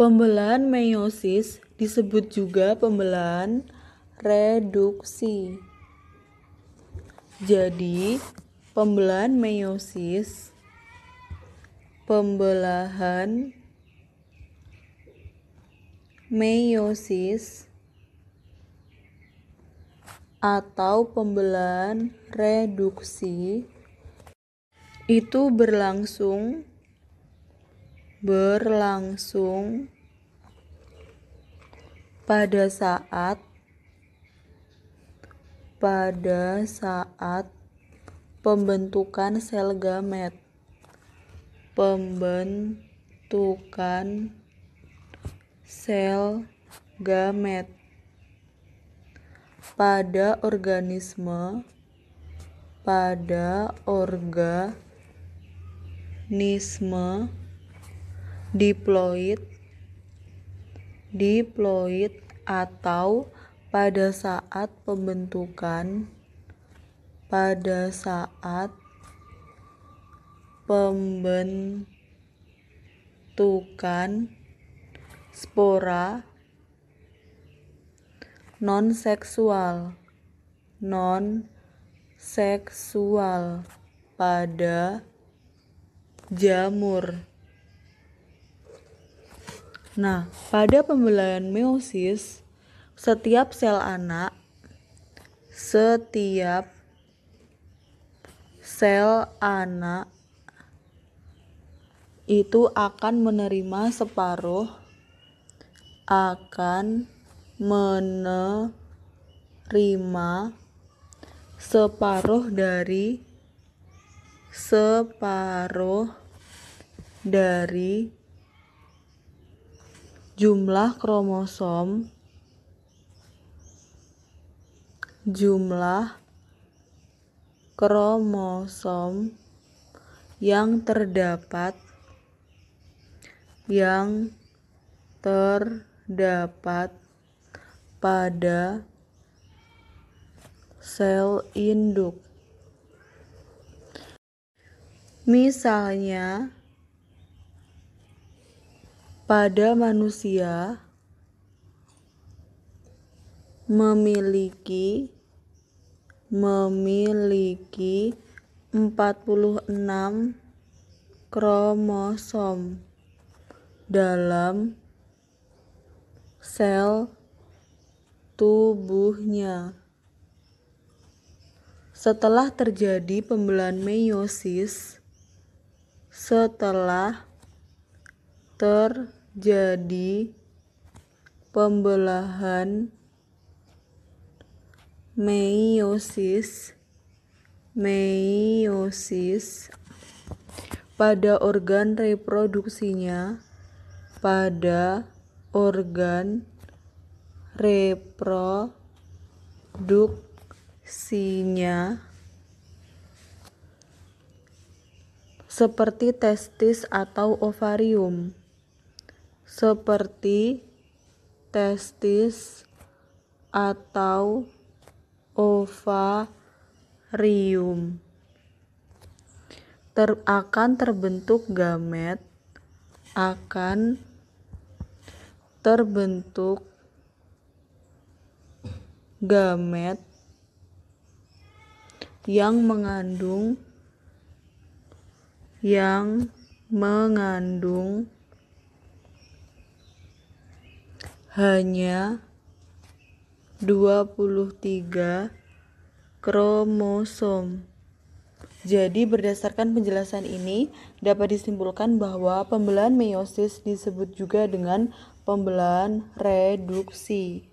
Pembelahan meiosis disebut juga pembelahan reduksi. Jadi, pembelahan meiosis pembelahan meiosis atau pembelahan reduksi itu berlangsung berlangsung pada saat pada saat pembentukan sel gamet pembentukan sel gamet pada organisme pada organisme diploid diploid atau pada saat pembentukan pada saat pembentukan spora non seksual non seksual pada jamur Nah, pada pembelahan meiosis, setiap sel anak, setiap sel anak itu akan menerima separuh akan menerima separuh dari separuh dari jumlah kromosom jumlah kromosom yang terdapat yang terdapat pada sel induk. Misalnya, pada manusia memiliki memiliki 46 kromosom dalam sel tubuhnya. Setelah terjadi pembelahan meiosis setelah ter jadi pembelahan meiosis meiosis pada organ reproduksinya pada organ reproduksinya seperti testis atau ovarium seperti testis atau ovarium. Ter akan terbentuk gamet, akan terbentuk gamet yang mengandung yang mengandung hanya 23 kromosom. Jadi berdasarkan penjelasan ini dapat disimpulkan bahwa pembelahan meiosis disebut juga dengan pembelahan reduksi.